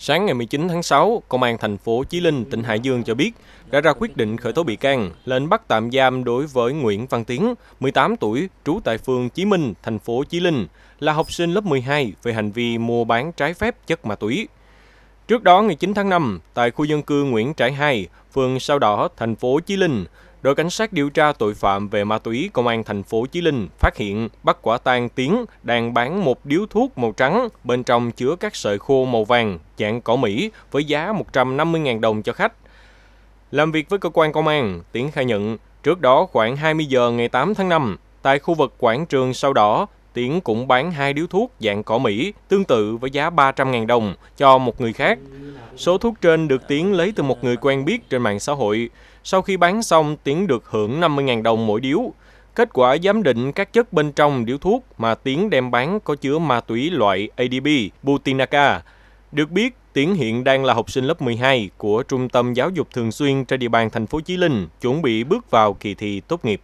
Sáng ngày 19 tháng 6, Công an thành phố Chí Linh, tỉnh Hải Dương cho biết đã ra quyết định khởi tố bị can, lệnh bắt tạm giam đối với Nguyễn Văn Tiến, 18 tuổi, trú tại phường Chí Minh, thành phố Chí Linh, là học sinh lớp 12 về hành vi mua bán trái phép chất ma túy. Trước đó, ngày 9 tháng 5, tại khu dân cư Nguyễn Trãi 2, phường Sao Đỏ, thành phố Chí Linh, đội cảnh sát điều tra tội phạm về ma túy công an thành phố Chí Linh phát hiện bắt quả tang Tiến đang bán một điếu thuốc màu trắng bên trong chứa các sợi khô màu vàng dạng cỏ Mỹ với giá 150.000 đồng cho khách. Làm việc với cơ quan công an, Tiến khai nhận trước đó khoảng 20 giờ ngày 8 tháng 5, tại khu vực quảng trường sau Đỏ, Tiến cũng bán hai điếu thuốc dạng cỏ Mỹ tương tự với giá 300.000 đồng cho một người khác. Số thuốc trên được Tiến lấy từ một người quen biết trên mạng xã hội. Sau khi bán xong, Tiến được hưởng 50.000 đồng mỗi điếu. Kết quả giám định các chất bên trong điếu thuốc mà Tiến đem bán có chứa ma túy loại ADB, Butinaca. Được biết, Tiến hiện đang là học sinh lớp 12 của Trung tâm Giáo dục Thường xuyên trên địa bàn thành phố Chí Linh, chuẩn bị bước vào kỳ thi tốt nghiệp.